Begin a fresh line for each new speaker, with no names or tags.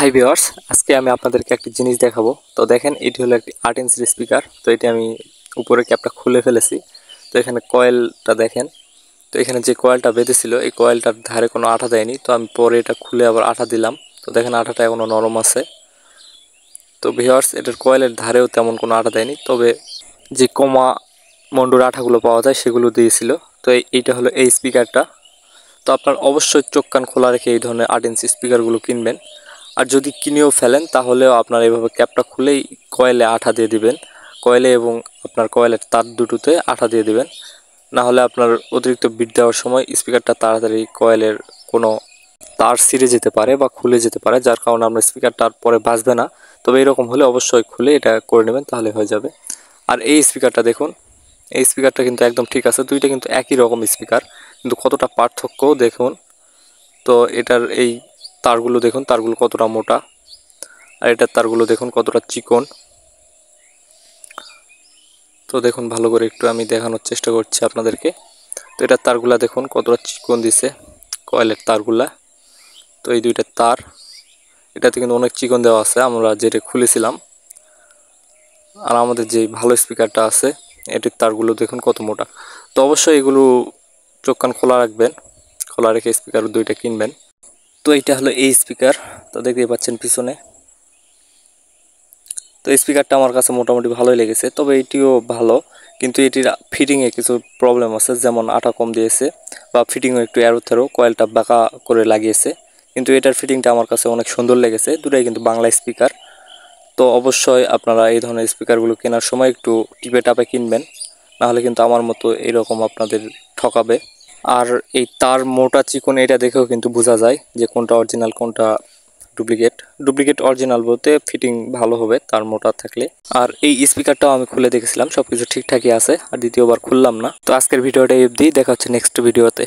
high viewers আজকে আমি আপনাদেরকে একটি জিনিস দেখাবো তো দেখেন এটি হলো একটি আট ইঞ্চির স্পিকার তো এটি আমি উপরে ক্যাপটা খুলে ফেলেছি তো এখানে কয়েলটা দেখেন তো এখানে যে কয়েলটা বেঁধেছিল এই কয়েলটার ধারে কোনো আঠা দেয়নি তো আমি পরে এটা খুলে আবার আঠা দিলাম তো দেখেন আঠাটা এখনও নরম আছে তো ভিওয়ার্স এটার কয়েলের ধারেও তেমন কোনো আঠা দেয়নি তবে যে কমা মন্ডুর আঠাগুলো পাওয়া যায় সেগুলো দিয়েছিল তো এইটা হলো এই স্পিকারটা তো আপনার অবশ্যই চোখ কান খোলা রেখে এই ধরনের আট ইঞ্চি স্পিকারগুলো কিনবেন আর যদি কিনেও ফেলেন তাহলেও আপনার এভাবে ক্যাপটা খুলেই কয়েলে আঠা দিয়ে দিবেন কয়েলে এবং আপনার কয়েলের তার দুটোতে আঠা দিয়ে দিবেন না হলে আপনার অতিরিক্ত বিট দেওয়ার সময় স্পিকারটা তাড়াতাড়ি কয়েলের কোনো তার ছিঁড়ে যেতে পারে বা খুলে যেতে পারে যার কারণে আপনার স্পিকারটা আর পরে বাঁচবে না তবে এরকম হলে অবশ্যই খুলে এটা করে নেবেন তাহলে হয়ে যাবে আর এই স্পিকারটা দেখুন এই স্পিকারটা কিন্তু একদম ঠিক আছে দুইটা কিন্তু একই রকম স্পিকার কিন্তু কতটা পার্থক্য দেখুন তো এটার এই তারগুলো দেখুন তারগুলো কতটা মোটা আর এটার তারগুলো দেখুন কতটা চিকন তো দেখুন ভালো করে একটু আমি দেখানোর চেষ্টা করছি আপনাদেরকে তো এটার তারগুলা দেখুন কতটা চিকন দিছে কয়েলের তারগুলা তো এই দুইটা তার এটাতে কিন্তু অনেক চিকন দেওয়া আছে আমরা যেটা খুলেছিলাম আর আমাদের যে ভালো স্পিকারটা আছে এটির তারগুলো দেখুন কত মোটা তো অবশ্যই এগুলো চোখ কান খোলা রাখবেন খোলা রেখে স্পিকার দুইটা কিনবেন তো এটা হলো এই স্পিকার তো দেখতেই পাচ্ছেন পিছনে তো স্পিকারটা আমার কাছে মোটামুটি ভালোই লেগেছে তবে এটিও ভালো কিন্তু এটির ফিটিংয়ে কিছু প্রবলেম আছে যেমন আটা কম দিয়েছে বা ফিটিংও একটু থেরো কয়েলটা বাঁকা করে লাগিয়েছে কিন্তু এটার ফিটিংটা আমার কাছে অনেক সুন্দর লেগেছে দুটাই কিন্তু বাংলা স্পিকার তো অবশ্যই আপনারা এই ধরনের স্পিকারগুলো কেনার সময় একটু টিপে টাপে কিনবেন নাহলে কিন্তু আমার মতো এরকম আপনাদের ঠকাবে আর এই তার মোটা চিকন এটা দেখেও কিন্তু বোঝা যায় যে কোনটা অরিজিনাল কোনটা ডুপ্লিকেট ডুপ্লিকেট অরিজিনাল বলতে ফিটিং ভালো হবে তার মোটা থাকলে আর এই স্পিকারটাও আমি খুলে দেখেছিলাম সব কিছু ঠিকঠাকই আছে আর দ্বিতীয়বার খুললাম না তো আজকের ভিডিওটা এফ দিয়ে দেখা হচ্ছে নেক্সট ভিডিওতে